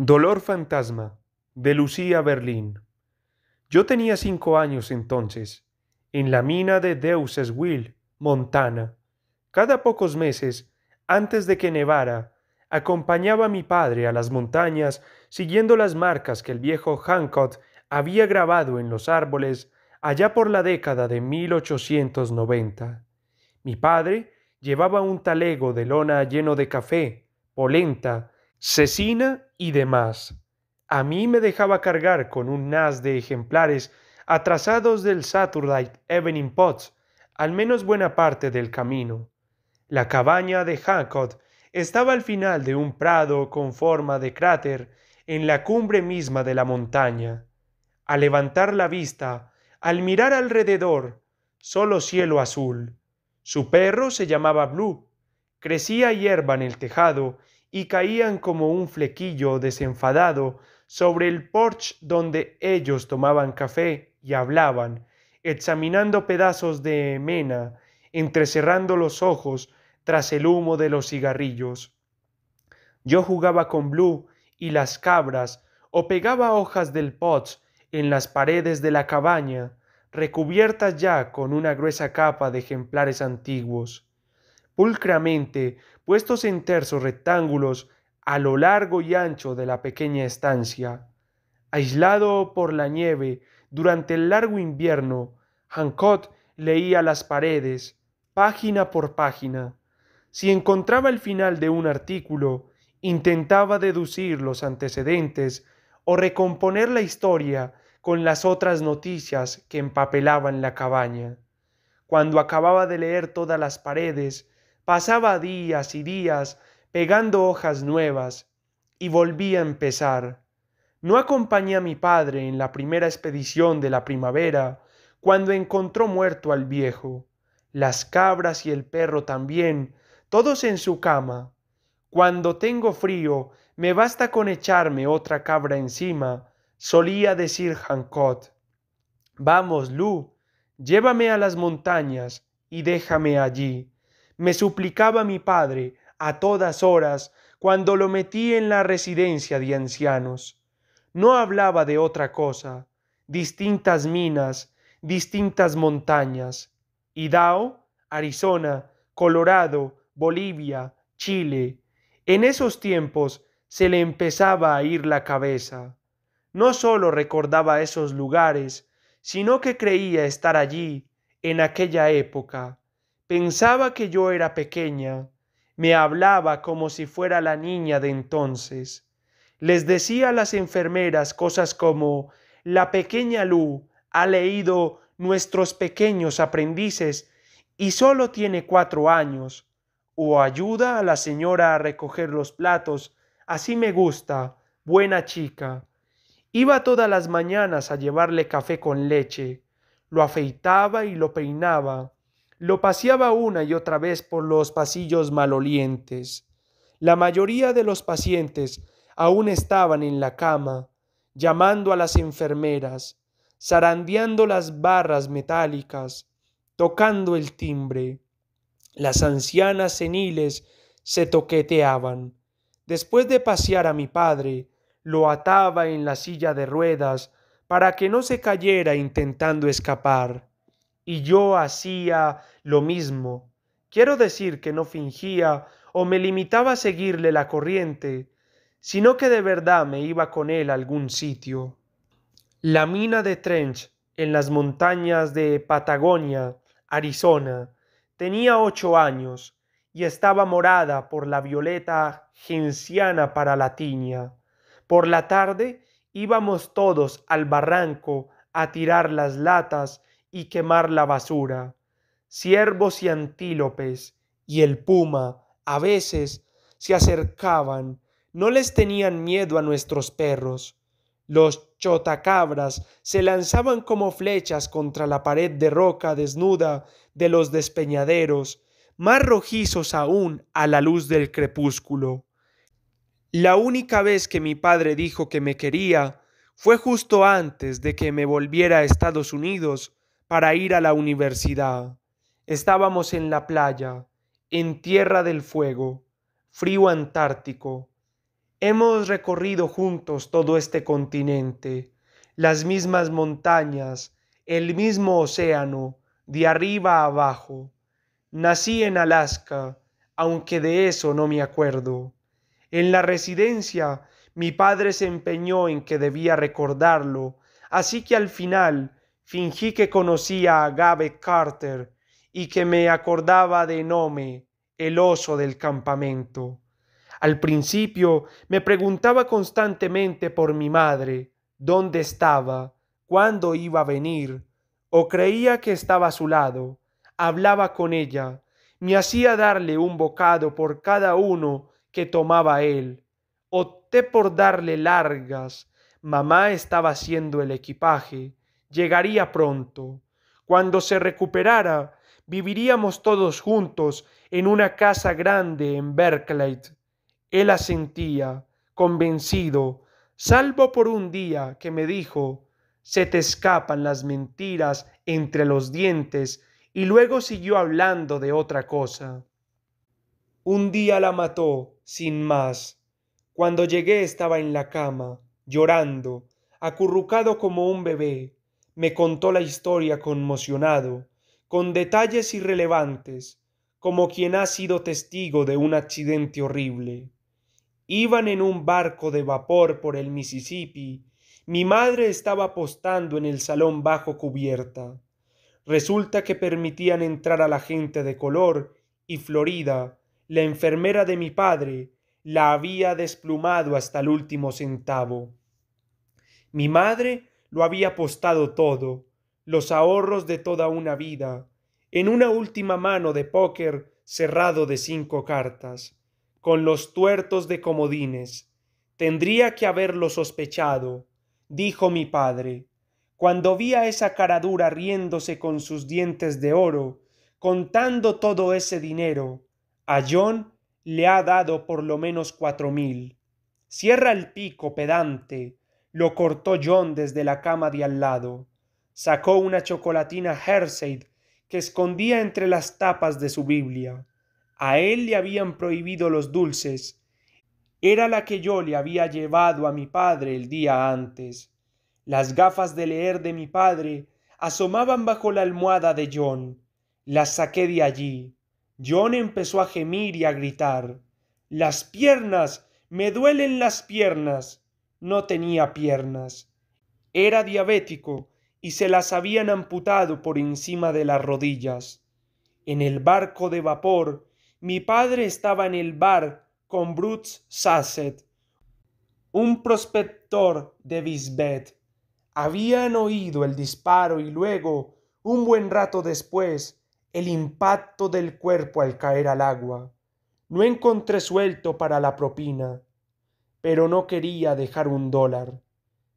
Dolor Fantasma de Lucía Berlín. Yo tenía cinco años entonces, en la mina de Deuseswil, Montana. Cada pocos meses, antes de que nevara, acompañaba a mi padre a las montañas siguiendo las marcas que el viejo Hancock había grabado en los árboles allá por la década de 1890. Mi padre llevaba un talego de lona lleno de café, polenta, Cecina y demás. A mí me dejaba cargar con un NAS de ejemplares atrasados del Saturday Evening Pots, al menos buena parte del camino. La cabaña de Hancock estaba al final de un prado con forma de cráter en la cumbre misma de la montaña. Al levantar la vista, al mirar alrededor, solo cielo azul. Su perro se llamaba Blue. Crecía hierba en el tejado y caían como un flequillo desenfadado sobre el porche donde ellos tomaban café y hablaban, examinando pedazos de mena, entrecerrando los ojos tras el humo de los cigarrillos. Yo jugaba con Blue y las cabras, o pegaba hojas del pot en las paredes de la cabaña, recubiertas ya con una gruesa capa de ejemplares antiguos pulcramente, puestos en tersos rectángulos a lo largo y ancho de la pequeña estancia. Aislado por la nieve durante el largo invierno, Hancock leía las paredes, página por página. Si encontraba el final de un artículo, intentaba deducir los antecedentes o recomponer la historia con las otras noticias que empapelaban la cabaña. Cuando acababa de leer todas las paredes, Pasaba días y días pegando hojas nuevas y volví a empezar. No acompañé a mi padre en la primera expedición de la primavera, cuando encontró muerto al viejo, las cabras y el perro también, todos en su cama. Cuando tengo frío, me basta con echarme otra cabra encima, solía decir Hancock. Vamos, Lu, llévame a las montañas y déjame allí me suplicaba mi padre a todas horas cuando lo metí en la residencia de ancianos. No hablaba de otra cosa, distintas minas, distintas montañas, Idaho, Arizona, Colorado, Bolivia, Chile. En esos tiempos se le empezaba a ir la cabeza. No solo recordaba esos lugares, sino que creía estar allí en aquella época Pensaba que yo era pequeña, me hablaba como si fuera la niña de entonces. Les decía a las enfermeras cosas como, la pequeña Lu ha leído Nuestros pequeños aprendices y solo tiene cuatro años, o ayuda a la señora a recoger los platos, así me gusta, buena chica. Iba todas las mañanas a llevarle café con leche, lo afeitaba y lo peinaba, lo paseaba una y otra vez por los pasillos malolientes. La mayoría de los pacientes aún estaban en la cama, llamando a las enfermeras, zarandeando las barras metálicas, tocando el timbre. Las ancianas seniles se toqueteaban. Después de pasear a mi padre, lo ataba en la silla de ruedas para que no se cayera intentando escapar y yo hacía lo mismo. Quiero decir que no fingía o me limitaba a seguirle la corriente, sino que de verdad me iba con él a algún sitio. La mina de Trench en las montañas de Patagonia, Arizona, tenía ocho años y estaba morada por la violeta genciana para la tiña. Por la tarde íbamos todos al barranco a tirar las latas y quemar la basura, ciervos y antílopes, y el puma, a veces, se acercaban, no les tenían miedo a nuestros perros. Los chotacabras se lanzaban como flechas contra la pared de roca desnuda de los despeñaderos, más rojizos aún a la luz del crepúsculo. La única vez que mi padre dijo que me quería fue justo antes de que me volviera a Estados Unidos para ir a la universidad. Estábamos en la playa, en Tierra del Fuego, frío antártico. Hemos recorrido juntos todo este continente, las mismas montañas, el mismo océano, de arriba a abajo. Nací en Alaska, aunque de eso no me acuerdo. En la residencia mi padre se empeñó en que debía recordarlo, así que al final Fingí que conocía a Gabe Carter y que me acordaba de Nome, el oso del campamento. Al principio me preguntaba constantemente por mi madre, dónde estaba, cuándo iba a venir, o creía que estaba a su lado, hablaba con ella, me hacía darle un bocado por cada uno que tomaba él. Opté por darle largas. Mamá estaba haciendo el equipaje llegaría pronto. Cuando se recuperara, viviríamos todos juntos en una casa grande en Berkeley. Él asentía, convencido, salvo por un día que me dijo, se te escapan las mentiras entre los dientes, y luego siguió hablando de otra cosa. Un día la mató, sin más. Cuando llegué estaba en la cama, llorando, acurrucado como un bebé me contó la historia conmocionado, con detalles irrelevantes, como quien ha sido testigo de un accidente horrible. Iban en un barco de vapor por el Mississippi. Mi madre estaba apostando en el salón bajo cubierta. Resulta que permitían entrar a la gente de color y Florida, la enfermera de mi padre, la había desplumado hasta el último centavo. Mi madre lo había apostado todo, los ahorros de toda una vida, en una última mano de póker cerrado de cinco cartas, con los tuertos de comodines. Tendría que haberlo sospechado, dijo mi padre, cuando vi a esa caradura riéndose con sus dientes de oro, contando todo ese dinero. A John le ha dado por lo menos cuatro mil. Cierra el pico, pedante, lo cortó John desde la cama de al lado. Sacó una chocolatina Hershey que escondía entre las tapas de su Biblia. A él le habían prohibido los dulces. Era la que yo le había llevado a mi padre el día antes. Las gafas de leer de mi padre asomaban bajo la almohada de John. Las saqué de allí. John empezó a gemir y a gritar. Las piernas. me duelen las piernas no tenía piernas. Era diabético y se las habían amputado por encima de las rodillas. En el barco de vapor, mi padre estaba en el bar con Brutz Sasset, un prospector de Bisbet. Habían oído el disparo y luego, un buen rato después, el impacto del cuerpo al caer al agua. No encontré suelto para la propina pero no quería dejar un dólar.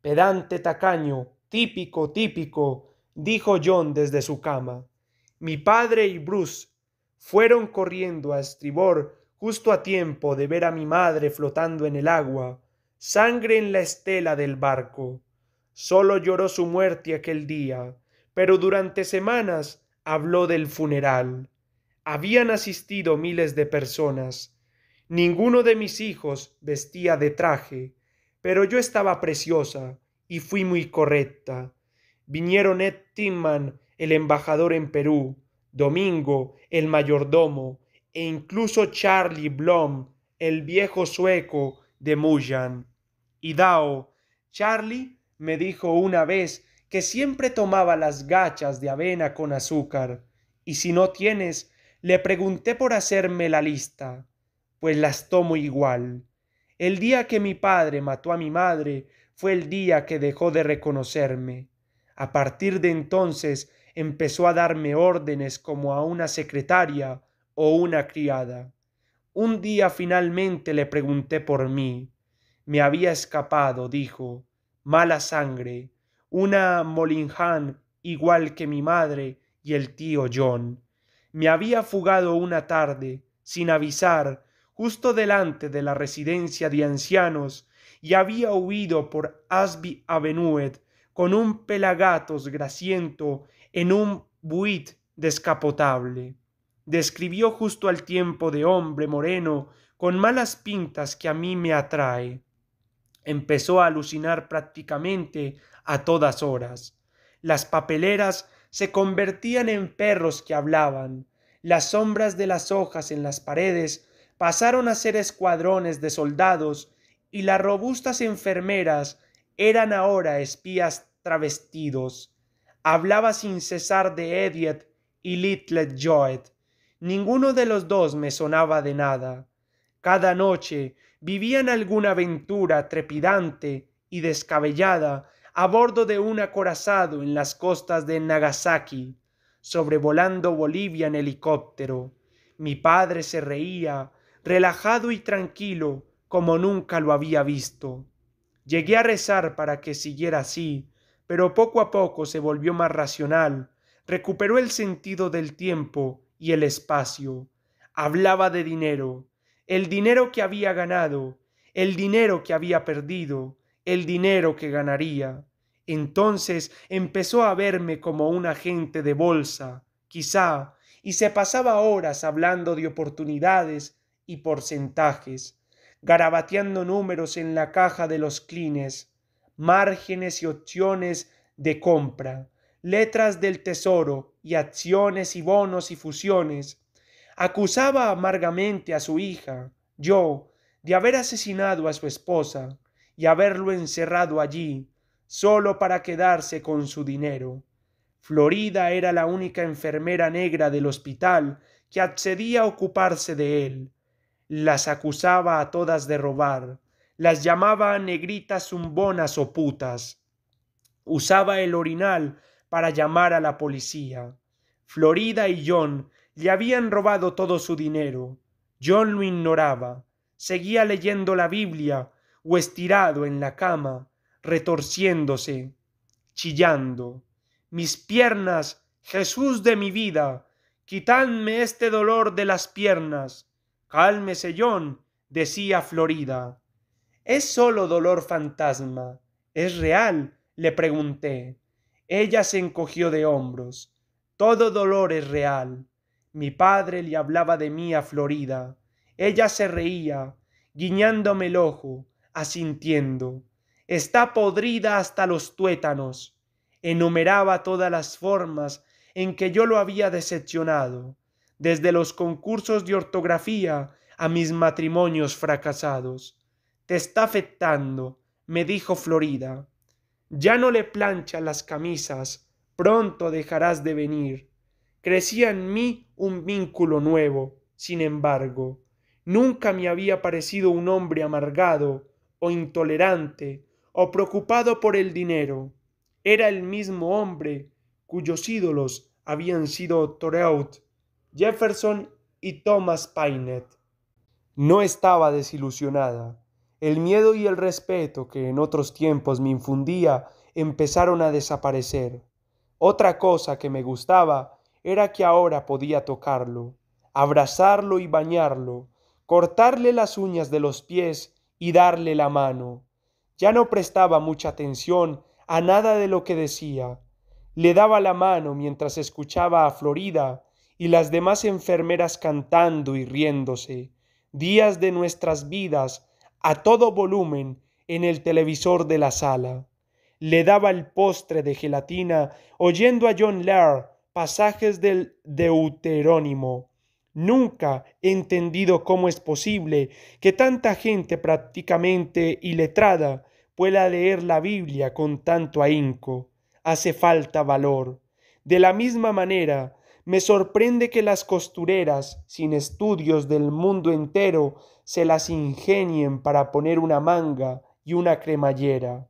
Pedante tacaño, típico, típico, dijo John desde su cama. Mi padre y Bruce fueron corriendo a estribor justo a tiempo de ver a mi madre flotando en el agua, sangre en la estela del barco. Solo lloró su muerte aquel día, pero durante semanas habló del funeral. Habían asistido miles de personas, Ninguno de mis hijos vestía de traje, pero yo estaba preciosa y fui muy correcta. Vinieron Ed Timman, el embajador en Perú, Domingo, el mayordomo, e incluso Charlie Blom, el viejo sueco de Muyan. Y Dao, Charlie me dijo una vez que siempre tomaba las gachas de avena con azúcar, y si no tienes, le pregunté por hacerme la lista. Pues las tomo igual. El día que mi padre mató a mi madre fue el día que dejó de reconocerme. A partir de entonces empezó a darme órdenes como a una secretaria o una criada. Un día finalmente le pregunté por mí. Me había escapado, dijo, mala sangre, una molinján igual que mi madre y el tío John. Me había fugado una tarde, sin avisar, justo delante de la residencia de ancianos y había huido por Asby Avenue con un pelagatos grasiento en un buit descapotable. Describió justo al tiempo de hombre moreno con malas pintas que a mí me atrae. Empezó a alucinar prácticamente a todas horas. Las papeleras se convertían en perros que hablaban. Las sombras de las hojas en las paredes pasaron a ser escuadrones de soldados y las robustas enfermeras eran ahora espías travestidos. Hablaba sin cesar de Ediet y Little Joet. Ninguno de los dos me sonaba de nada. Cada noche vivían alguna aventura trepidante y descabellada a bordo de un acorazado en las costas de Nagasaki, sobrevolando Bolivia en helicóptero. Mi padre se reía relajado y tranquilo como nunca lo había visto. Llegué a rezar para que siguiera así, pero poco a poco se volvió más racional, recuperó el sentido del tiempo y el espacio. Hablaba de dinero, el dinero que había ganado, el dinero que había perdido, el dinero que ganaría. Entonces empezó a verme como un agente de bolsa, quizá, y se pasaba horas hablando de oportunidades, y porcentajes, garabateando números en la caja de los clines, márgenes y opciones de compra, letras del tesoro y acciones y bonos y fusiones. Acusaba amargamente a su hija, yo, de haber asesinado a su esposa y haberlo encerrado allí, solo para quedarse con su dinero. Florida era la única enfermera negra del hospital que accedía a ocuparse de él, las acusaba a todas de robar, las llamaba negritas zumbonas o putas. Usaba el orinal para llamar a la policía. Florida y John le habían robado todo su dinero. John lo ignoraba. Seguía leyendo la Biblia o estirado en la cama, retorciéndose, chillando. Mis piernas, Jesús de mi vida, quitadme este dolor de las piernas. Cálmese, John, decía Florida. Es solo dolor fantasma. ¿Es real? le pregunté. Ella se encogió de hombros. Todo dolor es real. Mi padre le hablaba de mí a Florida. Ella se reía, guiñándome el ojo, asintiendo. Está podrida hasta los tuétanos. Enumeraba todas las formas en que yo lo había decepcionado, desde los concursos de ortografía a mis matrimonios fracasados. Te está afectando, me dijo Florida. Ya no le plancha las camisas, pronto dejarás de venir. Crecía en mí un vínculo nuevo, sin embargo. Nunca me había parecido un hombre amargado, o intolerante, o preocupado por el dinero. Era el mismo hombre cuyos ídolos habían sido Toreaut Jefferson y Thomas painet No estaba desilusionada. El miedo y el respeto que en otros tiempos me infundía empezaron a desaparecer. Otra cosa que me gustaba era que ahora podía tocarlo, abrazarlo y bañarlo, cortarle las uñas de los pies y darle la mano. Ya no prestaba mucha atención a nada de lo que decía. Le daba la mano mientras escuchaba a Florida y las demás enfermeras cantando y riéndose, días de nuestras vidas a todo volumen en el televisor de la sala. Le daba el postre de gelatina oyendo a John Lair pasajes del Deuterónimo. Nunca he entendido cómo es posible que tanta gente prácticamente iletrada pueda leer la Biblia con tanto ahínco. Hace falta valor. De la misma manera, me sorprende que las costureras, sin estudios del mundo entero, se las ingenien para poner una manga y una cremallera.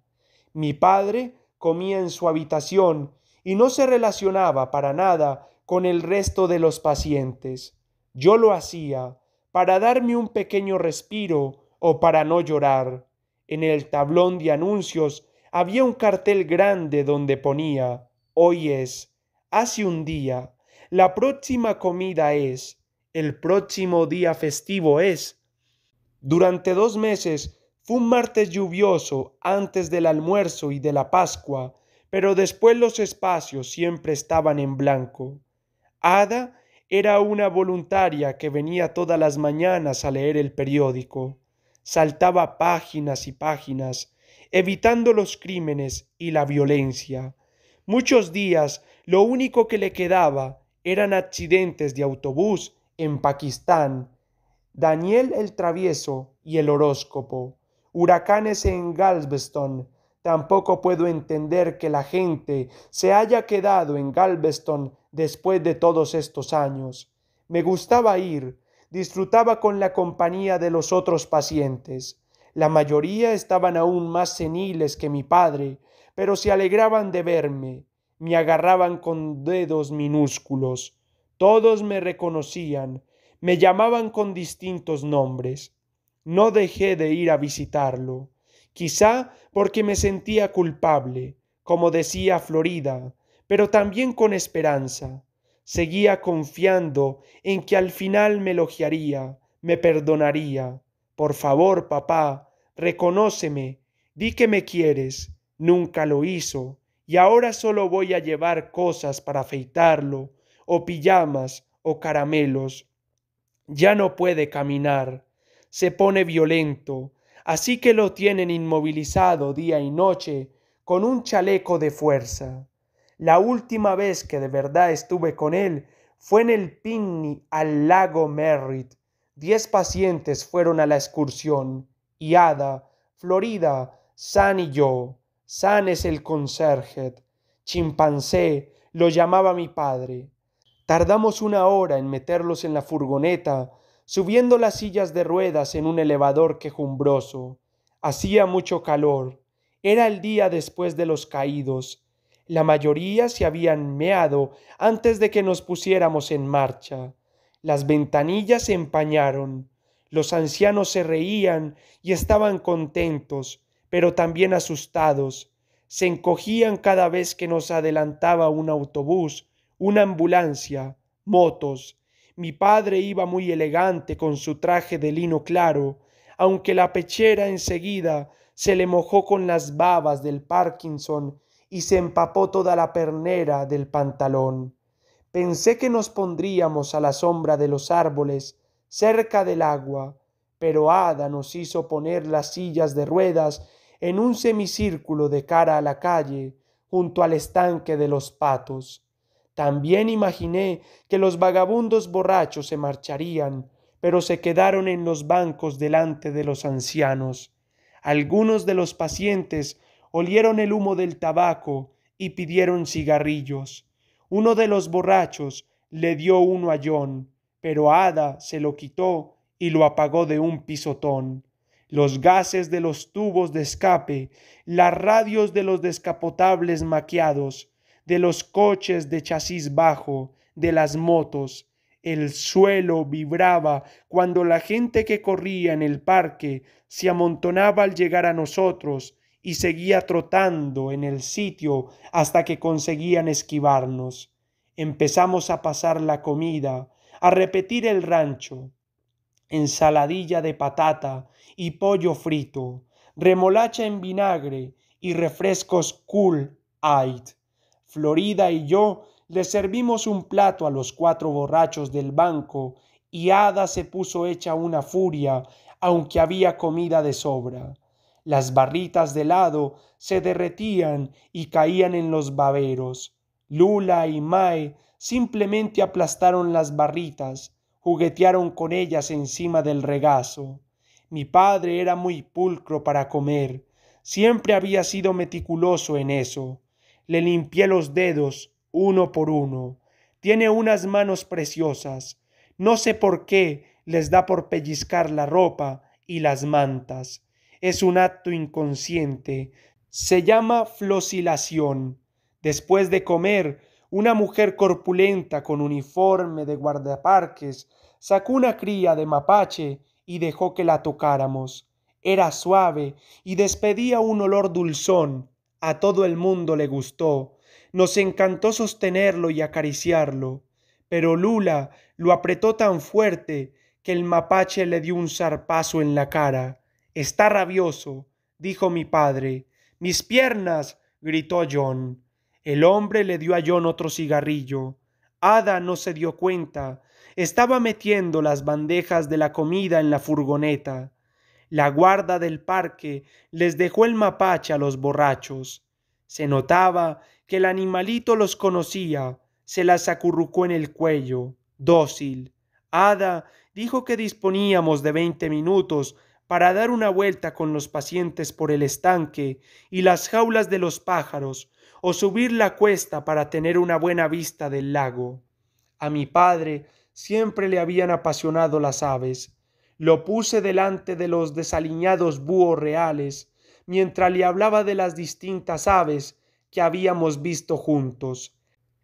Mi padre comía en su habitación y no se relacionaba para nada con el resto de los pacientes. Yo lo hacía para darme un pequeño respiro o para no llorar. En el tablón de anuncios había un cartel grande donde ponía Hoy es, hace un día, la próxima comida es, el próximo día festivo es. Durante dos meses fue un martes lluvioso antes del almuerzo y de la Pascua, pero después los espacios siempre estaban en blanco. Ada era una voluntaria que venía todas las mañanas a leer el periódico. Saltaba páginas y páginas, evitando los crímenes y la violencia. Muchos días lo único que le quedaba eran accidentes de autobús en Pakistán, Daniel el Travieso y el horóscopo, huracanes en Galveston. Tampoco puedo entender que la gente se haya quedado en Galveston después de todos estos años. Me gustaba ir, disfrutaba con la compañía de los otros pacientes. La mayoría estaban aún más seniles que mi padre, pero se alegraban de verme me agarraban con dedos minúsculos. Todos me reconocían, me llamaban con distintos nombres. No dejé de ir a visitarlo, quizá porque me sentía culpable, como decía Florida, pero también con esperanza. Seguía confiando en que al final me elogiaría, me perdonaría. Por favor, papá, reconóceme, di que me quieres. Nunca lo hizo y ahora solo voy a llevar cosas para afeitarlo, o pijamas, o caramelos. Ya no puede caminar, se pone violento, así que lo tienen inmovilizado día y noche con un chaleco de fuerza. La última vez que de verdad estuve con él fue en el Pinny al lago Merritt. Diez pacientes fueron a la excursión, y Ada, Florida, San y yo. San es el conserje, chimpancé, lo llamaba mi padre. Tardamos una hora en meterlos en la furgoneta, subiendo las sillas de ruedas en un elevador quejumbroso. Hacía mucho calor. Era el día después de los caídos. La mayoría se habían meado antes de que nos pusiéramos en marcha. Las ventanillas se empañaron. Los ancianos se reían y estaban contentos pero también asustados. Se encogían cada vez que nos adelantaba un autobús, una ambulancia, motos. Mi padre iba muy elegante con su traje de lino claro, aunque la pechera enseguida se le mojó con las babas del Parkinson y se empapó toda la pernera del pantalón. Pensé que nos pondríamos a la sombra de los árboles, cerca del agua, pero Ada nos hizo poner las sillas de ruedas en un semicírculo de cara a la calle, junto al estanque de los patos. También imaginé que los vagabundos borrachos se marcharían, pero se quedaron en los bancos delante de los ancianos. Algunos de los pacientes olieron el humo del tabaco y pidieron cigarrillos. Uno de los borrachos le dio uno a John, pero Ada se lo quitó y lo apagó de un pisotón los gases de los tubos de escape, las radios de los descapotables maquiados, de los coches de chasis bajo, de las motos. El suelo vibraba cuando la gente que corría en el parque se amontonaba al llegar a nosotros y seguía trotando en el sitio hasta que conseguían esquivarnos. Empezamos a pasar la comida, a repetir el rancho, ensaladilla de patata y pollo frito, remolacha en vinagre y refrescos Cool Aid. Florida y yo le servimos un plato a los cuatro borrachos del banco y Ada se puso hecha una furia, aunque había comida de sobra. Las barritas de helado se derretían y caían en los baberos. Lula y Mae simplemente aplastaron las barritas juguetearon con ellas encima del regazo. Mi padre era muy pulcro para comer, siempre había sido meticuloso en eso. Le limpié los dedos, uno por uno. Tiene unas manos preciosas. No sé por qué les da por pellizcar la ropa y las mantas. Es un acto inconsciente. Se llama flosilación. Después de comer, una mujer corpulenta con uniforme de guardaparques sacó una cría de mapache y dejó que la tocáramos. Era suave y despedía un olor dulzón. A todo el mundo le gustó. Nos encantó sostenerlo y acariciarlo. Pero Lula lo apretó tan fuerte que el mapache le dio un zarpazo en la cara. Está rabioso, dijo mi padre. Mis piernas, gritó John. El hombre le dio a John otro cigarrillo. Ada no se dio cuenta estaba metiendo las bandejas de la comida en la furgoneta. La guarda del parque les dejó el mapache a los borrachos. Se notaba que el animalito los conocía, se las acurrucó en el cuello, dócil. Ada dijo que disponíamos de veinte minutos para dar una vuelta con los pacientes por el estanque y las jaulas de los pájaros, o subir la cuesta para tener una buena vista del lago. A mi padre siempre le habían apasionado las aves. Lo puse delante de los desaliñados búhos reales, mientras le hablaba de las distintas aves que habíamos visto juntos.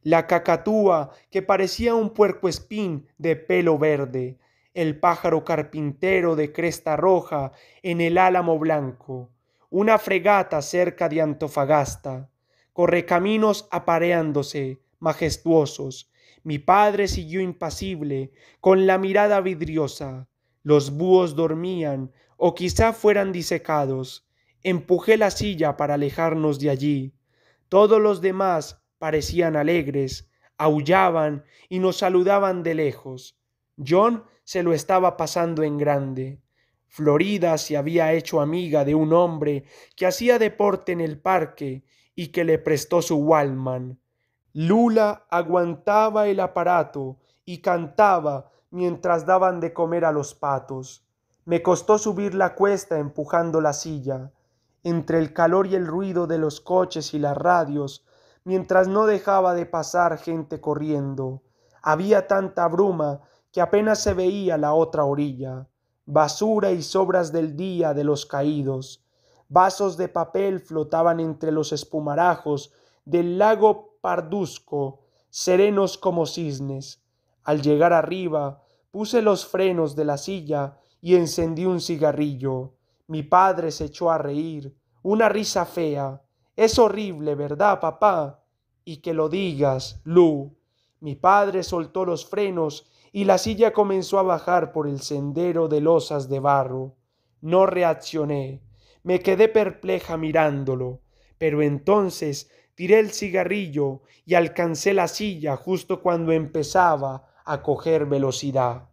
La cacatúa, que parecía un puercoespín de pelo verde, el pájaro carpintero de cresta roja en el álamo blanco, una fregata cerca de Antofagasta, caminos apareándose, majestuosos, mi padre siguió impasible, con la mirada vidriosa. Los búhos dormían o quizá fueran disecados. Empujé la silla para alejarnos de allí. Todos los demás parecían alegres, aullaban y nos saludaban de lejos. John se lo estaba pasando en grande. Florida se había hecho amiga de un hombre que hacía deporte en el parque y que le prestó su Walman. Lula aguantaba el aparato y cantaba mientras daban de comer a los patos. Me costó subir la cuesta empujando la silla, entre el calor y el ruido de los coches y las radios, mientras no dejaba de pasar gente corriendo. Había tanta bruma que apenas se veía la otra orilla, basura y sobras del día de los caídos. Vasos de papel flotaban entre los espumarajos del lago parduzco, serenos como cisnes. Al llegar arriba, puse los frenos de la silla y encendí un cigarrillo. Mi padre se echó a reír, una risa fea. Es horrible, ¿verdad, papá? Y que lo digas, Lu. Mi padre soltó los frenos y la silla comenzó a bajar por el sendero de losas de barro. No reaccioné. Me quedé perpleja mirándolo, pero entonces Tiré el cigarrillo y alcancé la silla justo cuando empezaba a coger velocidad.